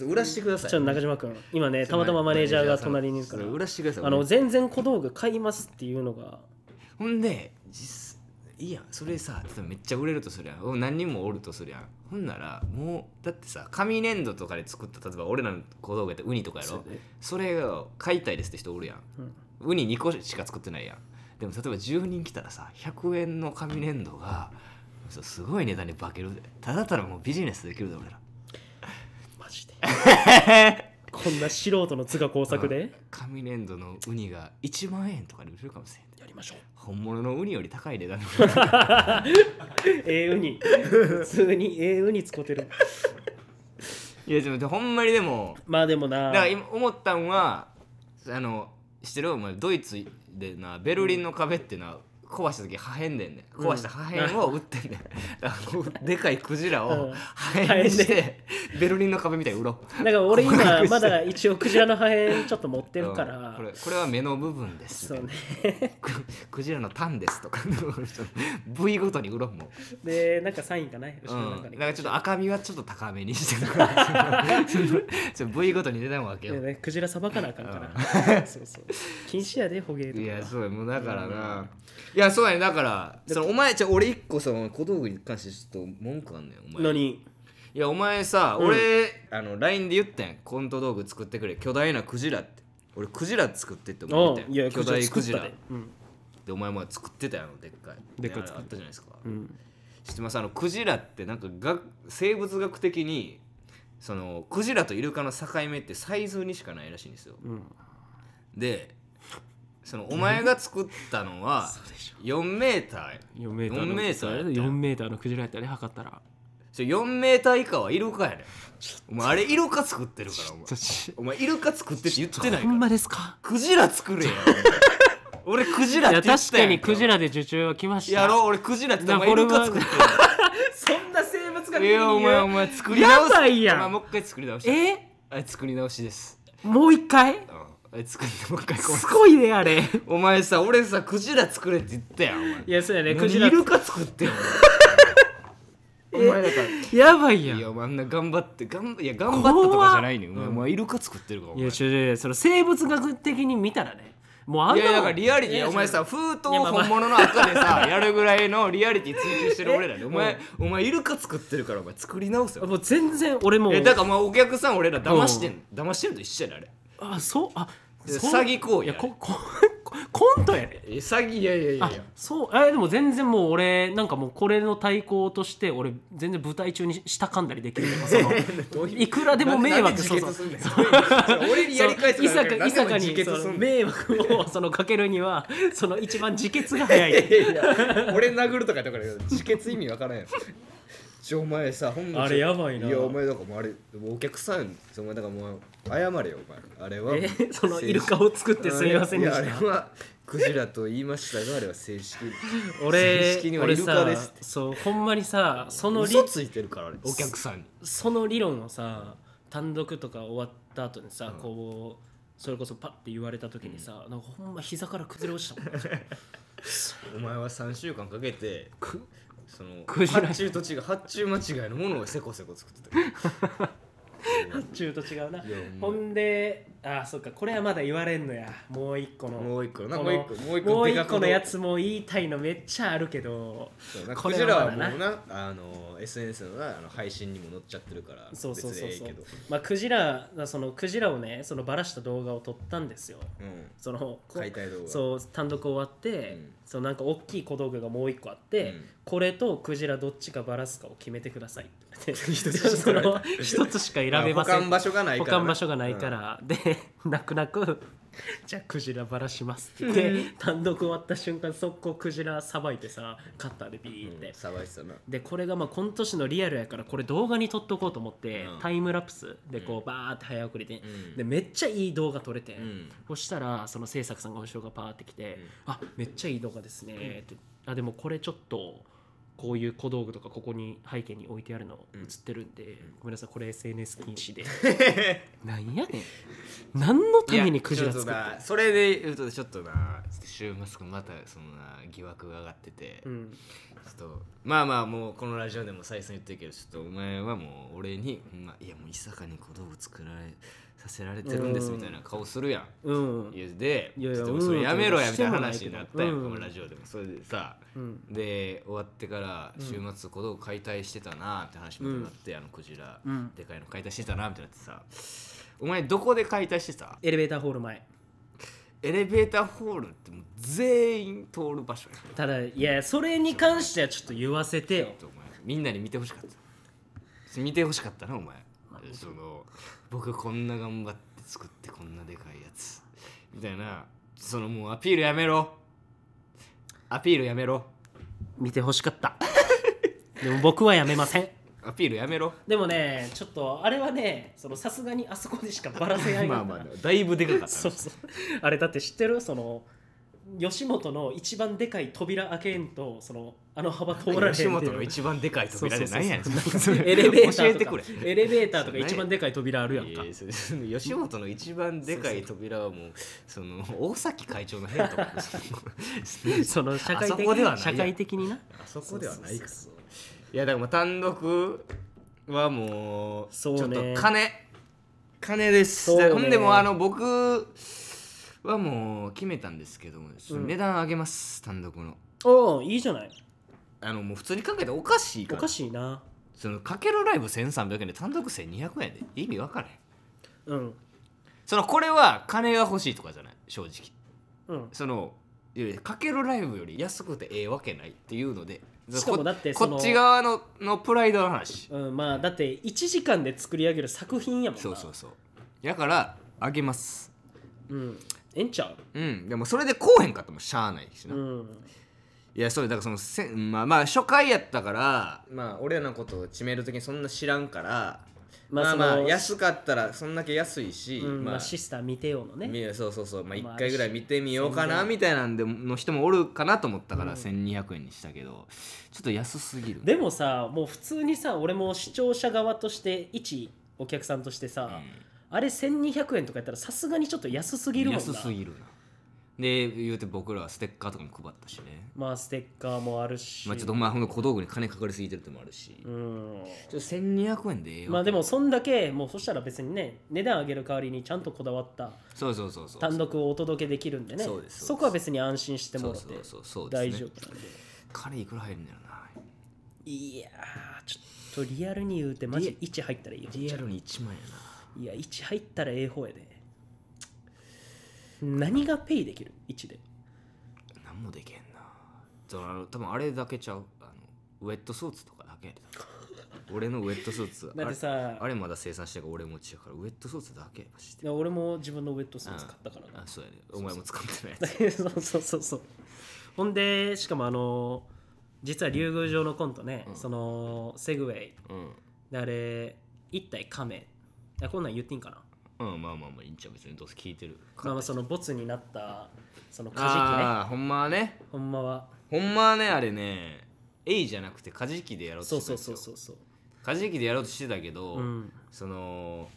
うょ売らしてくださいちょっと中島君今ねたまたまマネージャーが隣にいるから売らしてくださいあの全然小道具買いますっていうのがほんで実いいやそれさめっちゃ売れるとするやん何人もおるとするやんほんならもうだってさ紙粘土とかで作った例えば俺らの小道具やったらウニとかやろそ,、れを買いたいですって人おるやん、うん、ウニ2個しか作ってないやんでも例えば10人来たらさ100円の紙粘土がすごい値段に化けるただたらもうビジネスできるろ俺らマジで (laughs) こんな素人の図画工作で、紙粘土のウニが1万円とかで売れるかもしれんやりましょう本物のウニより高い値段 (laughs) ええウニ普通にええウニ使ってるいやでもほんまにでもまあでもなだから今思ったんはあの知ってるお前ドイツでなベルリンの壁ってな壊した時破片でんね壊した破片を撃ってんねん、こ (laughs) うでかいクジラを破片にして、ベルリンの壁みたいに売ろうだから俺今まだ一応クジラの破片ちょっと持ってるかうんらこれこれは目の部分です、そうねクジラのタンですとか部位ごとに売ろうもうでなんかサインがない後ろの中うん、に、かちょっと赤みはちょっと高めにしてるからちょっと部位ごとに出たも分けよね、クジラさばかなあかんから、そうそう禁止やで捕鯨とかいやそうもうだからな、いやそうだねだからそのお前じゃ俺一個その小道具に関してちょっと文句あんねんお前何いやお前さ、うん俺あの LINE で言ったんコント道具作ってくれ巨大なクジラって俺クジラ作ってって思ってたいやん巨大クジラでうんお前も作ってたやんでっかいでっかい作ったあったじゃないですか、うん知ってますあのクジラってなんかが生物学的にそのクジラとイルカの境目ってサイズにしかないらしいんですようんでそのお前が作ったのは4 (laughs) メーター4メーターの4メーターのクジラやったね測ったら4メーター以下はイルカやねお前あれイルカ作ってるからお前お前イルカ作ってって言ってないからほんまですかクジラ作れよ (laughs) 俺クジラって言った確かにクジラで受注は来ましたやろう俺クジラって言っイルカ作ってそんな生物が見えお前お前作り直すやばいやんもう一回作り直しえあれ作り直しですもう一回、うんあれ作ってもう一回こすごいねあれお前さ俺さクジラ作れって言ったやんお前いやそうやねクジライルカ作ってよお前お前だからやばいやんいやあんな頑張って頑張いや頑張ったとかじゃないねんお前,、お前イルカ作ってるからお前ちょいちょちょその生物学的に見たらねもうあんいやだからリアリティお前さ封筒本物の後でさやるぐらいのリアリティ追求してる俺らでお前お前イルカ作ってるからお前作り直すよもう全然俺もえだからお前お客さん俺ら騙してん騙してんと一緒やであれあそうあ詐欺行為やこ (laughs) こコントやで詐欺いやいやいやいやそうあでも全然もう俺なんかもうこれの対抗として俺全然舞台中にしたかんだりできるその (laughs) いくらでも迷惑そうそう俺にやり返すからさかに迷惑をそのかけるにはその一番自決が早い俺殴るとかだから自決意味わからんやんちゃお前さあれやばいないやお前だからもうあれお客さんお前だからもう謝れよお前あれはえそのイルカを作ってすみませんでしたあれはクジラと言いましたがあれは正式 (laughs) 俺正式にはイルカですそうほんまにさその嘘ついてるからお客さんにその理論をさ単独とか終わった後にさ、うん、こうそれこそパッて言われた時にさ、うん、なんかほんま膝から崩れ落ちたもん (laughs) お前は3週間かけてその発注と違う発注間違いのものをせこせこ作ってた (laughs) 発注と違うなほんであそっかこれはまだ言われんのやもう一個のもう一個もう一個もう一個もう一個のやつも言いたいのめっちゃあるけどこちらはもうなあの SNS のあの配信にも載っちゃってるからそうそうそうそうまあクジラそのクジラをねそのバラした動画を撮ったんですよ、うん、その解体動画そう単独終わって、うん、そのなんか大きい小道具がもう一個あって、うん、これとクジラどっちかバラすかを決めてくださいって (laughs) (laughs) 一つしか選べません保管場所がないから、保管場所がないから、で泣く泣くじゃあクジラばらしますってって、うん単独終わった瞬間速攻クジラさばいてさカッターでビーって、うんいでたなでこれがまあ今年のリアルやからこれ動画に撮っとこうと思って、うんタイムラプスでこうバーって早送りで,、うんでめっちゃいい動画撮れて、うんそしたらその制作さんが後ろがパーってきて「あめっちゃいい動画ですね」って「あでもこれちょっとこういう小道具とかここに背景に置いてあるの写ってるんで、ごめんなさいこれ SNS 禁止で (laughs) なんやねん何のためにクジラ作ったそれで言うとちょっとな週末またそのな疑惑が上がってて、うん、ちょっとまあまあもうこのラジオでも最初言ってるけどちょっとお前はもう俺に、まあ、いやもう伊坂に小道具作られさせられてるんですみたいな顔するやん、うん、いやでいやいやそれやめろやみたいな話になったやん、うんこのラジオでもそれでさ、うんで終わってから週末こと解体してたなって話もなって、あのクジラ、うんでかいの解体してたなみたいなってさお前どこで解体してたエレベーターホール前エレベーターホールってもう全員通る場所やただいやそれに関してはちょっと言わせてよお前みんなに見てほしかった見てほしかったなお前その僕こんな頑張って作ってこんなでかいやつみたいなそのもうアピールやめろアピールやめろ見てほしかった (laughs) でも僕はやめませんアピールやめろでもねちょっとあれはねそのさすがにあそこでしかバラせない (laughs) まあまあだいぶでかかったそうそうあれだって知ってるその吉本の一番でかい扉開けんとそのあの幅通られへん吉本の一番でかい扉で何やんエレベーターとかエレベーターとか一番でかい扉あるやんか吉本の一番でかい扉はもうその大崎会長の部屋とか (laughs) その社会的社会的になあそこではないかいやだから単独はもう、ちょっと金金ですほんでもあの僕はもう決めたんですけども、うん値段上げます単独のおおいいじゃないあのもう普通に考えておかしいかおかしいなそのかけるライブ1300円で単独1200円で意味分からへんうんそのこれは金が欲しいとかじゃない正直うんそのかけるライブより安くてええわけないっていうのでしかもこだってそのこっち側ののプライドの話うんまあだって1時間で作り上げる作品やもんなそうそうそうだからあげますうんええんちゃううんでもそれでこうへんかったもんしゃあないしな、うんいやそうだからそのせんまあまあ初回やったからまあ俺らのことを決める時にそんな知らんからまあまあ安かったらそんだけ安いし、うんまあシスター見てよのねそうそうそうまあ1回ぐらい見てみようかなみたいなんでの人もおるかなと思ったから1200円にしたけどちょっと安すぎるでもさもう普通にさ俺も視聴者側として一お客さんとしてさ、うんあれ1200円とかやったらさすがにちょっと安すぎるもんな安すぎるなで言うて僕らはステッカーとかも配ったしねまあステッカーもあるしまあちょっとまあほん小道具に金かかりすぎてるってもあるしうんちょっと1200円でええよまあでもそんだけもうそしたら別にね値段上げる代わりにちゃんとこだわったそうそうそうそう単独をお届けできるんでねそうですそこは別に安心してもらってそうそうそう大丈夫なんで金いくら入るんだよないやーちょっとリアルに言うてマジ1入ったらいいよリアルに1万やないや1入ったらええ方やで何がペイできる1で何もできへんなだから多分あれだけちゃうあのウェットスーツとかだけやで (laughs) 俺のウェットスーツだってさあれまだ生産してから俺持ちやからウェットスーツだけして俺も自分のウェットスーツ買ったからなあそうやねお前も使ってないやつ (laughs) そうそうそうそうほんでしかもあの実は竜宮城のコントね、うん、そのセグウェイ、うん、であれ一体亀メやこんなん言っていいんかなうんまあまあまあいいんちゃう別にどうせ聞いてるまあまあそのボツになったそのカああジキねほんまはねほんまはほんまはねあれねエイじゃなくてカジキでやろうとそしうてたそうそうそうそうカジキでやろうとしてたけど、うんその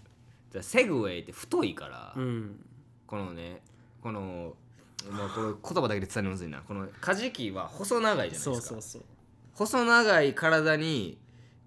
だセグウェイって太いから、うんこのねこのまあこれ言葉だけで伝えるのむずいなこのカジキは細長いじゃないですそうそうそう細長い体に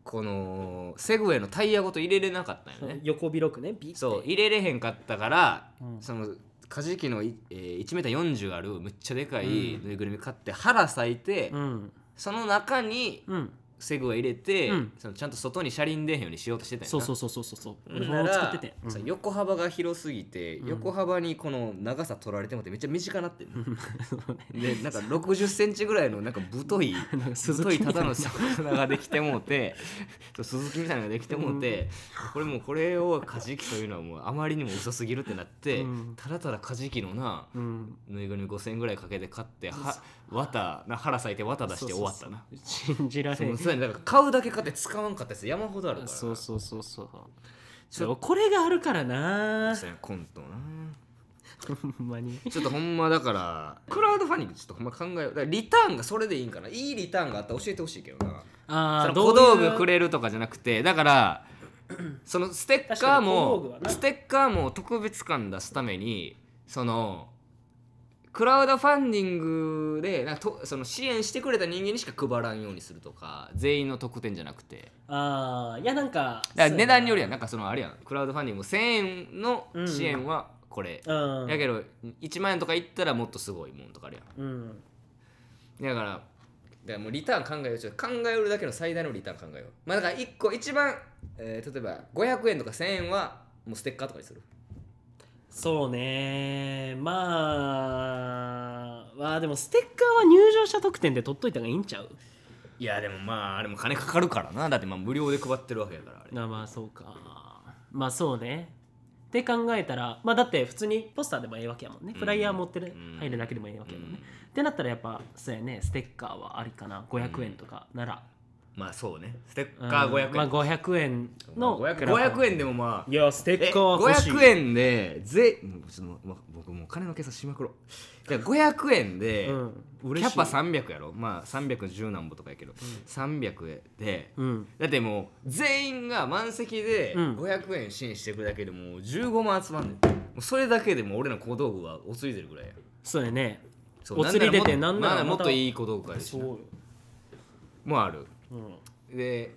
このセグウェイのタイヤごと入れれなかったよね (laughs) 横広くねビッそう入れれへんかったから、うんそのカジキの、いえー、1m40 あるむっちゃでかいぬいぐるみ買って腹裂いて、うんその中にうんセグを入れて、うん、そのちゃんと外に車輪出へんようにしようとしてたんやそうそうそうそうそう俺も作ってて、うん、横幅が広すぎて、うん、横幅にこの長さ取られてもってめっちゃ短なってん、(laughs) でなんか6 0ンチぐらいのなんか太いか (laughs) 太いただの魚ができてもうて鈴木みたいなのができてもうて、これもうこれをカジキというのはもうあまりにも嘘すぎるってなって、ただただカジキのな、ぬいぐるみ5000円ぐらいかけて買っては綿な腹咲いて綿出して終わったな信じられそうそうだから買うだけ買って使わんかったやつ山ほどあるからそうそうそうそうそうこれがあるからなそうコントなほんまにちょっとほんまだからクラウドファンディングちょっとほんま考えようリターンがそれでいいんかないいリターンがあったら教えてほしいけどなああ小道具くれるとかじゃなくてだからそのステッカーもステッカーも特別感出すためにそのクラウドファンディングでなんかとその支援してくれた人間にしか配らんようにするとか全員の特典じゃなくてああいやなんかか値段によりやんなんかそのあれやんクラウドファンディング1000円の支援はこれ、うんやけど1万円とかいったらもっとすごいもんとかあるやん、うん、だからだからもうリターン考えようちょっと考えるだけの最大のリターン考えようまあだから1個一番、えー、例えば500円とか1000円はもうステッカーとかにするそうねまあまあでもステッカーは入場者特典で取っといた方がいいんちゃういやでもまああれも金かかるからなだってまあ無料で配ってるわけだからあれあまあそうかまあそうねって考えたらまあだって普通にポスターでもええわけやもんねフライヤー持ってる、うん、入るだけでもええわけやもんね、うん、ってなったらやっぱそうやねステッカーはありかな500円とかなら、うんまあそうねステッカー500円、まあ、500円の 500, 500円でもまあいやステッカー欲しい500円でぜもうちょっと、ま、僕もう金の計算しまくろじゃ500円で、うん、キャパ300やろまあ310何本とかやけど、うん、300で、うん、だってもう全員が満席で500円支援していくだけでもう15万集まんねんもうそれだけでも俺の小道具はおついてるぐらいやそうやねお釣り出てなんならもっといい小道具やしそうもうあるうん、で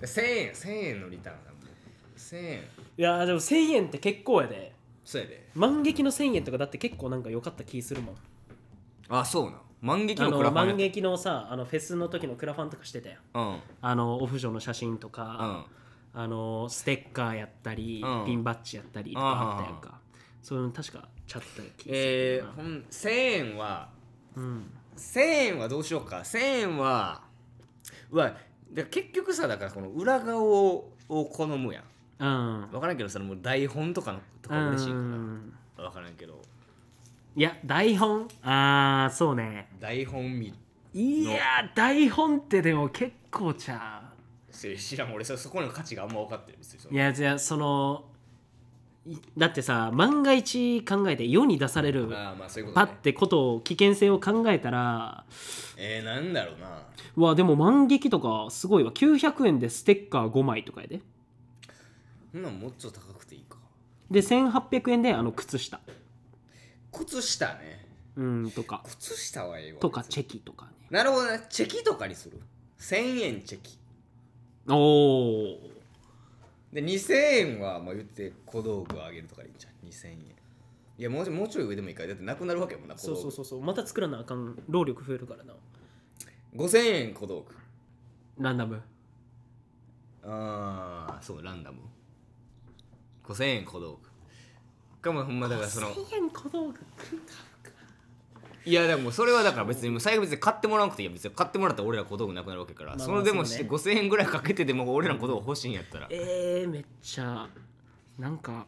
1000円1000円のリターンだもん1000円いやでも1000円って結構やでそうやで万劇の1000円とかだって結構なんか良かった気するもんあそうなん万劇のクラファン万劇のさあのフェスの時のクラファンとかしてたや、うん、あのオフショの写真とか、うん、あのステッカーやったり、うん、ピンバッジやったりとかあったやんか、そういうの確かちゃった気するえー、ほん1000円は、うん、1000円はどうしようか1000円ははで結局さだからこの裏側を好むやんうん分からんけどそのもう台本とかのとか嬉しいからうん分からんけどいや台本ああそうね台本見いや台本ってでも結構ちゃう知らん俺そこの価値があんま分かってる別ですよ。いやじゃあそのだってさ万が一考えて世に出されるあまあそういうことパッってことを危険性を考えたらえー、なんだろうなわでも万劇とかすごいわ900円でステッカー5枚とかやでそんなんもっと高くていいかで1800円であの靴下靴下ねうんとか靴下はええわとかチェキとかねなるほどねチェキとかにする1000円チェキおおで2000円はまあ言って小道具をあげるとかでいいんじゃん2000円いやもうちょもうちょい上でもいいからだってなくなるわけもんな小そ道う具そうそうそうまた作らなあかん労力増えるからな5000円小道具ランダムああそうランダム5000円小道具かもほんまだからその1000円小道具来るかいやでもそれはだから別に最後別に買ってもらわなくていいや別に買ってもらったら俺ら小道具なくなるわけから、まあまあそれでもして5000円ぐらいかけてでも俺らの小道具欲しいんやったら、えー、めっちゃなんか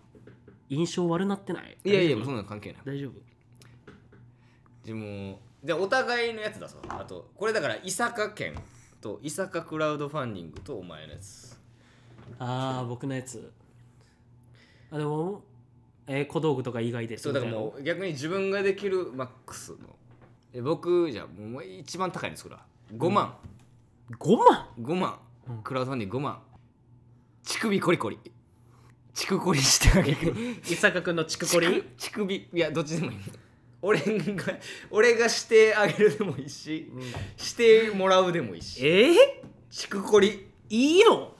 印象悪なってないいやいやもうそんなの関係ない大丈夫でもでお互いのやつだぞあとこれだから伊坂県と伊坂クラウドファンディングとお前のやつああ僕のやつあでもえー、小道具とか以外でそうだからもう逆に自分ができるマックスのえ僕じゃもう一番高いんですこれは5万、うん、5万 ?5 万、うん、クラウドファンディング5万乳首コリコリ乳首コリしてあげる伊坂君の乳首コリ乳首いやどっちでもいい俺が俺がしてあげるでもいいし、うん、してもらうでもいいしええー、乳首コリいいよ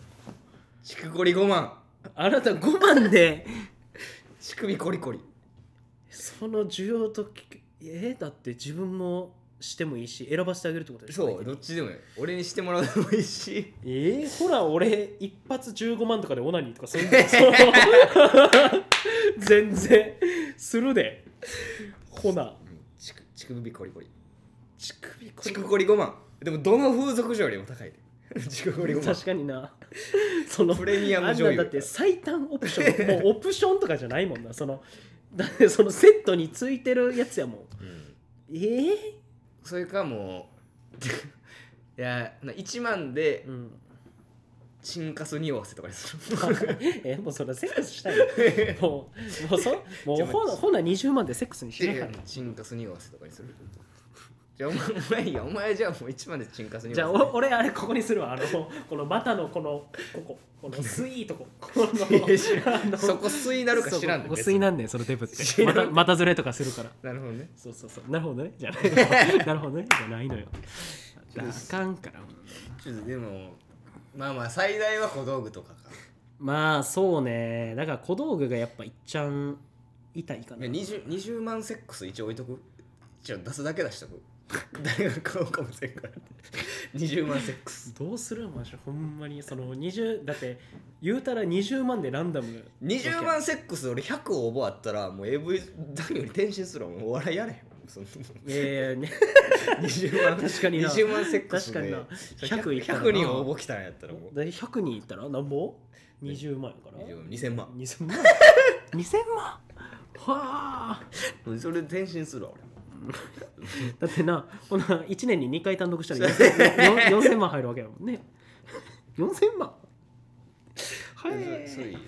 乳首コリ5万あなた5万で乳首コリコリその需要とえー、だって自分もしてもいいし選ばせてあげるってことでしょそうどっちでもいい俺にしてもらうのもいいしええー、ほら俺一発15万とかでオナニーとか (laughs) そ全然するでほな乳首コリコリ乳首コリコリ5万でもどの風俗嬢よりも高いで (laughs) 自己確かにな (laughs) そのプレミアム女優あんなだって最短オプションもう (laughs) オプションとかじゃないもんなそのだってそのセットについてるやつやもん、うん、ええそれかもういやな1万でうん、チンカスに合わせとかにするえもうそれセックスしたいもうもうそもうほなほな20万でセックスにしなかチンカスに合わせとかにするじゃあお前いいやお前じゃあもう一番でチンカスにじゃあお俺あれここにするわあのこのバタのこのこここの薄いとここそこ吸いなるか知らんねんここ吸いなんねんそのテープってまたまたずれとかするからなるほどねそうそうそうなるほどねじゃあ (laughs) なるほどねじゃないのよあかんからちょっとでもまあまあ最大は小道具とかかまあそうねだから小道具がやっぱいっちゃん痛いかない 20, 20万セックス一応置いとくゃ応出すだけ出しとく大学買うかもしれんから20万セックスどうするマジほんまにその20だって言うたら20万でランダム20万セックス俺100を覚えたらもう AV 男優に転身するわもうお笑いやれへんいやいやね20万確かに20万セックス確かにな 100, 100人応募来たんやったらもう100人いったら何ぼ20万やから2000万2000万2000万 (laughs) はあそれ転身するわ俺だってなほな1年に2回単独したら 4000, 4000万入るわけやもんね4000万はいそうい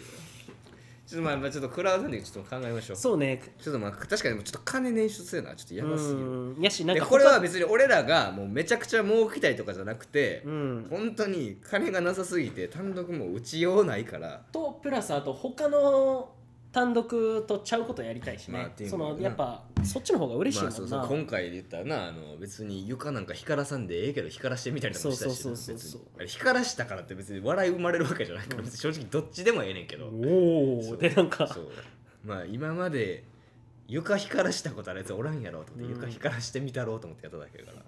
ちょっとまあちょっとクラウドフグちょっと考えましょうそうねちょっとまあ確かにちょっと金捻出するのはちょっとやばすぎるやしなんかこれは別に俺らがもうめちゃくちゃ儲けたりとかじゃなくて、うん、本当に金がなさすぎて単独も打ちようないからとプラスあと他の単独とちゃうことやりたいしね、まあそのやっぱそっちの方が嬉しいもんな、まあ、そうそう今回で言ったらなあの別に床なんか光らさんでええけど光らしてみたりとかしたしそうそうそう光らしたからって別に笑い生まれるわけじゃないから、うん、正直どっちでもええねんけどおおでなんかまあ今まで床光らしたことあるやつおらんやろと思って、う床光らしてみたろうと思ってやっただけだから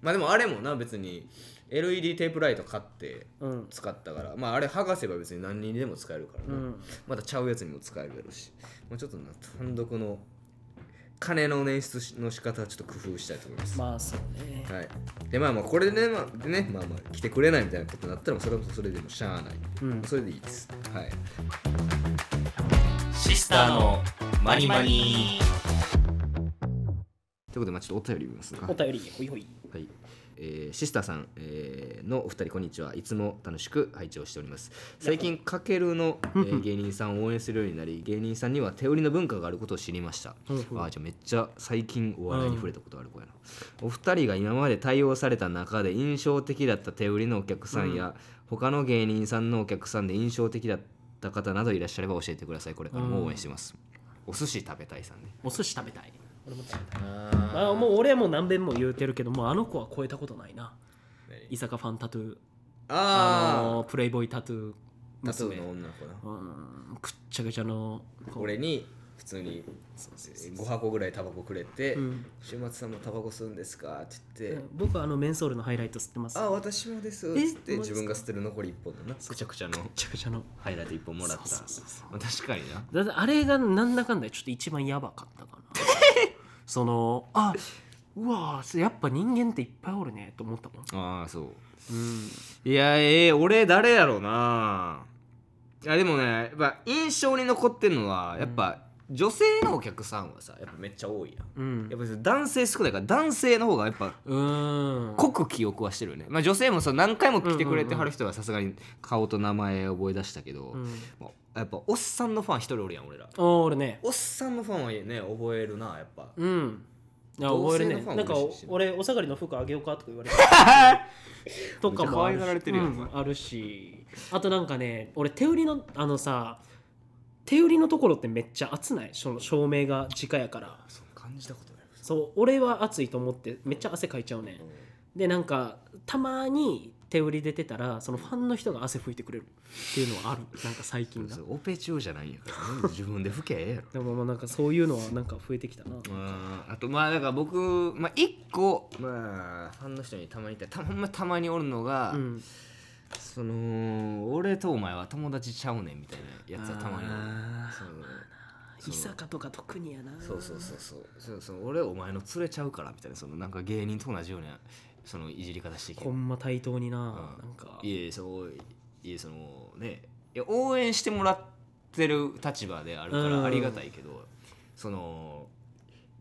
まあでもあれもな別に LED テープライト買って使ったから、まああれ剥がせば別に何人でも使えるからうんまたちゃうやつにも使えるやろしもうちょっとな単独の金の捻出しの仕方はちょっと工夫したいと思います、まあそうねはい、でまあまあこれでね,、まあ、でねまあまあ来てくれないみたいなことになったらそれもそれでもしゃあない、うんそれでいいですはいシスターのマニマニということでまあちょっとお便り見ますかお便りほいほいはいえー、シスターさん、えー、のお二人こんにちはいつも楽しく拝聴しております最近かけるの、えー、芸人さんを応援するようになり芸人さんには手売りの文化があることを知りました、あじゃあめっちゃ最近お笑いに触れたことある子やな、お二人が今まで対応された中で印象的だった手売りのお客さんや、うん、他の芸人さんのお客さんで印象的だった方などいらっしゃれば教えてくださいこれからも応援してます、お寿司食べたいさんねお寿司食べたい俺もまあ、もう俺はもう何遍も言うてるけどもうあの子は超えたことないな伊坂ファンタトゥーあのプレイボーイタトゥータトゥーの女の子な、うん、くっちゃくちゃの俺に普通に5箱ぐらいタバコくれて「うん、週末さんもタバコ吸うんですか?」って言って、うん「僕はあのメンソールのハイライト吸ってます」「あ私もです」っつって自分が吸ってる残り1本だなくちゃくちゃのちゃくちゃのハイライト1本もらった確かになだってあれがなんだかんだちょっと一番やばかったかな (laughs) そのあうわやっぱ人間っていっぱいおるねと思ったもんああそう、うん、いやえー、俺誰やろうないやでもねやっぱ印象に残ってるのはやっぱ、女性のお客さんはさやっぱめっちゃ多いやん、うん、やっぱ男性少ないから男性の方がやっぱ濃く記憶はしてるよね、まあ、女性もさ何回も来てくれてはる人はさすがに顔と名前覚え出したけど、うんまあ、やっぱおっさんのファン一人おるやん俺らお俺ねおっさんのファンはね覚えるなやっぱうんいや覚えるねなんか俺お下がりの服あげようかとか言われてとかもあるし、ん、あるしあとなんかね俺手売りのあのさ手売りのところってめっちゃ暑ないその照明が直やからそう感じたことないそう俺は暑いと思ってめっちゃ汗かいちゃうね、うん、でなんかたまに手売り出てたらそのファンの人が汗拭いてくれるっていうのはあるなんか最近がオペ中じゃないんやから、自分で拭けえやろでもまあなんかそういうのはなんか増えてきたなあとまあだから僕、まあ、1個まあファンの人にたまにいたたまたまにおるのが、うんその俺とお前は友達ちゃうねんみたいなやつはたまにあその伊坂とか特にやなそうそうそうそうそうそう俺お前の連れちゃうからみたいなそのなんか芸人と同じようなそのいじり方してきてほんま対等にな、うんなんかいえそういえそのねいや応援してもらってる立場であるからありがたいけど、その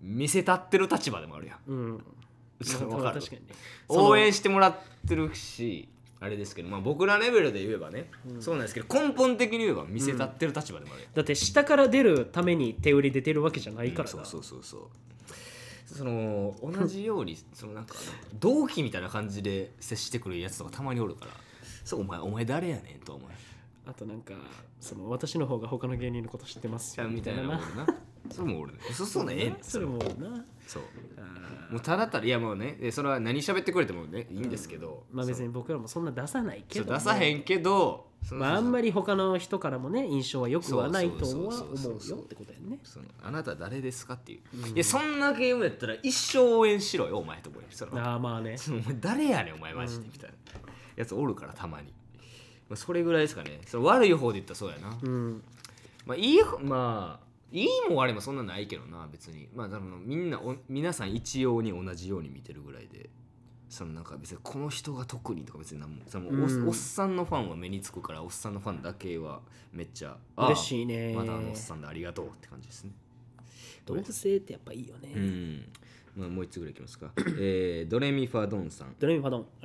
見せたってる立場でもあるやんうん (laughs) そのかる確かにね応援してもらってるしあれですけど、まあ、僕らレベルで言えばね、うん、そうなんですけど根本的に言えば見せ立ってる立場でもある、うん、だって下から出るために手売り出てるわけじゃないから、うん、そうそうそうそうその同じように (laughs) そのなんか同期みたいな感じで接してくるやつとかたまにおるから「そうお前お前誰やねん」と思う。あとなんかその私の方が他の芸人のこと知ってますよみたいななそうも俺ねそう (laughs) そうねそれもなそうもうただただいやもうねでそれは何喋ってくれてもねいいんですけど、まあ別に僕らもそんな出さないけど出さへんけどまああんまり他の人からもね印象はよくはないとはそうそう思うよってことやねそのあなた誰ですかっていう、いやそんなゲームやったら一生応援しろよお前と思に。そのああまあね (laughs) そのお前誰やねんお前マジでみたいなやつおるからたまにまあ、それぐらいですかねその悪い方で言ったらそうやな、うん、まあいいまあいいも悪いもそんなないけどな別にまあみんなお皆さん一様に同じように見てるぐらいでそのなんか別にこの人が特にとか別に何もそのおうん、おっさんのファンは目につくからおっさんのファンだけはめっちゃ嬉しいねまだあのおっさんでありがとうって感じですね同性ってやっぱいいよね、うん、まあ、もう一つぐらいいきますか。えー、ドレミファドンさん。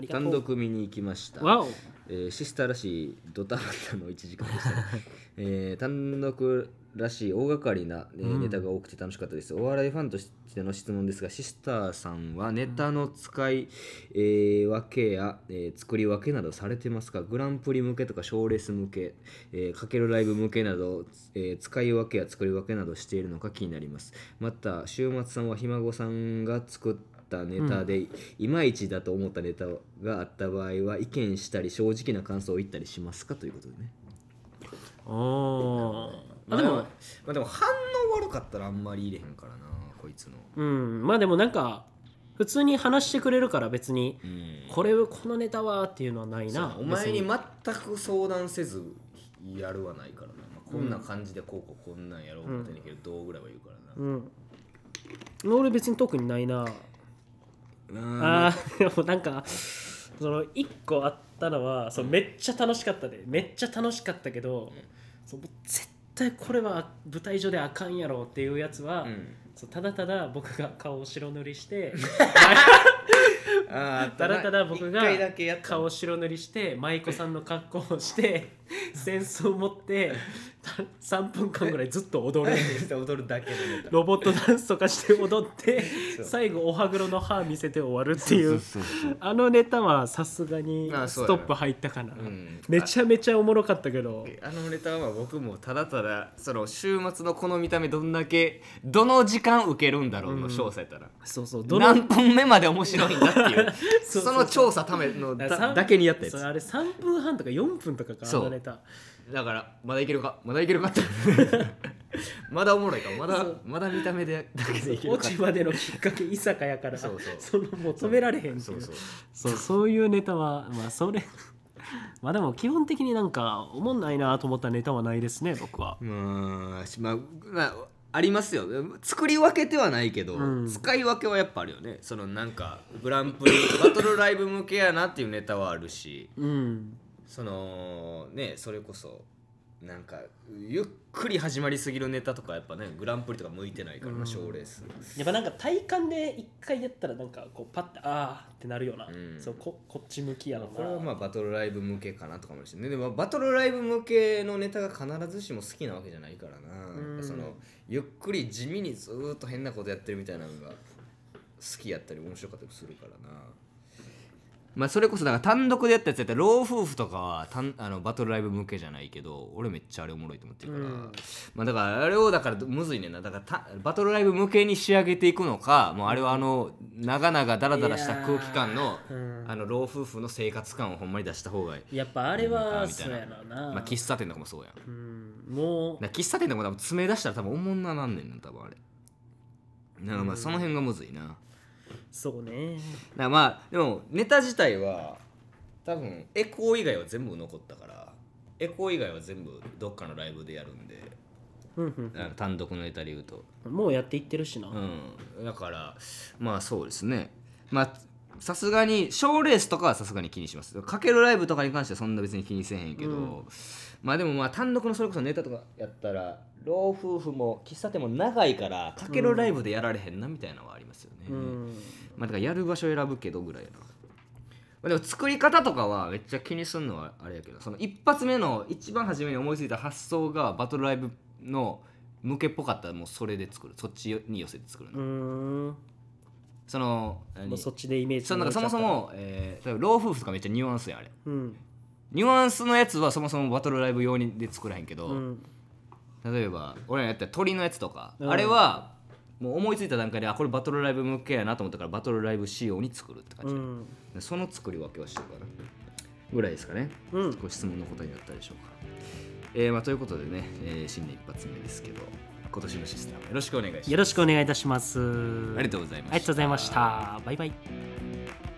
単独見に行きました。わおえー、シスターらしいドタバタの1時間でした。(laughs) えー、単独らしい大掛かりな、えネタが多くて楽しかったです、うん、お笑いファンとしての質問ですがシスターさんはネタの使い、えー、分けや、えー、作り分けなどされてますかグランプリ向けとか賞レース向け、えー、かけるライブ向けなど、えー、使い分けや作り分けなどしているのか気になりますまた週末さんはひ孫さんが作ったネタで、いまいちだと思ったネタがあった場合は意見したり正直な感想を言ったりしますかということでねあああでも、まあ、でも反応悪かったらあんまり入れへんからなこいつのうんまあでもなんか普通に話してくれるから別に、うん、これこのネタはっていうのはないなお前に全く相談せずやるはないからな、まあ、こんな感じでこうこうこんなんやろうみたいなけど、どうぐらいは言うからな、うん、俺別に特にないなああでもなんかその1個あったのはそのめっちゃ楽しかったでめっちゃ楽しかったけど、うん、その絶対これは舞台上であかんやろっていうやつは、うん、そうただただ僕が顔を白塗りして (laughs) ただただ僕が顔を白塗りして舞妓さんの格好をして。扇 (laughs) 子を持って3 (laughs) 分間ぐらいずっと踊る踊るだけロボットダンスとかして踊って (laughs) 最後お歯黒の歯見せて終わるっていうあのネタはさすがにストップ入ったかな、めちゃめちゃおもろかったけどあのネタは僕もただただその週末のこの見た目どんだけどの時間受けるんだろうの調査やったら、そうそう何分目まで面白いんだっていうその調査ためのだけにやったやつあれ3分半とか4分とかかあれネタだからまだいけるかまだいけるかって (laughs) まだおもろいかまだまだ見た目でだけでいけるか落ちまでのきっかけ伊坂やからそうそうその求められへんってそうそうそうそういうネタはまあそれ (laughs) まあでも基本的になんかおもんないなと思ったネタはないですね僕はうんまあ、まあ、ありますよ作り分けてはないけど、うん、使い分けはやっぱあるよねそのなんかグランプリバトルライブ向けやなっていうネタはあるし、うん、そのねそれこそなんかゆっくり始まりすぎるネタとかやっぱねグランプリとか向いてないから賞、うん、レースやっぱなんか体感で一回やったらなんかこうパッてああってなるような、うん、そうここっち向きやろなこれはまあバトルライブ向けかなとかもしれでもバトルライブ向けのネタが必ずしも好きなわけじゃないからな、うん、そのゆっくり地味にずっと変なことやってるみたいなのが好きやったり面白かったりするからなまあ、それこそだから単独でやったやつやったら老夫婦とかはたんあのバトルライブ向けじゃないけど俺めっちゃあれおもろいと思ってるから、うん、まあ、だからあれをだからむずいねんなだからたバトルライブ向けに仕上げていくのかもうあれはあの長々ダラダラした空気感のうん、あの老夫婦の生活感をほんまに出した方がいいやっぱあれはそうやろな、まあ、喫茶店とかもそうや、うん、もう喫茶店とかも多分詰め出したら多分おもんななんねんな多分あれんかまあその辺がむずいな、そうねまあでもネタ自体は多分エコー以外は全部残ったからエコー以外は全部どっかのライブでやるんでん単独のネタで言うともうやっていってるしなうんだからまあそうですねまあさすがに賞レースとかはさすがに気にしますかけるライブとかに関してはそんな別に気にせへんけど、うん、まあでもまあ単独のそれこそネタとかやったら老夫婦も喫茶店も長いからかけるライブでやられへんなみたいなのはありますよね、うん、まあだからやる場所選ぶけどぐらいやな、まあ、でも作り方とかはめっちゃ気にすんのはあれやけどその一発目の一番初めに思いついた発想がバトルライブの向けっぽかったらもうそれで作るそっちに寄せて作るの。そのもそっちでイメージそなんかそもそも、えー、老夫婦とかめっちゃニュアンスやあれ、うん、ニュアンスのやつはそもそもバトルライブ用にで作らへんけど、うん、例えば俺らやった鳥のやつとか、うん、あれはもう思いついた段階であこれバトルライブ向けやなと思ったからバトルライブ仕様に作るって感じうん、その作り分けはしてるから、ぐらいですかね、ご質問の答えになったでしょうか、えーまあ、ということでね、えー、新年一発目ですけど今年のシステムよろしくお願いしますよろしくお願いいたしますありがとうございましたありがとうございましたバイバイ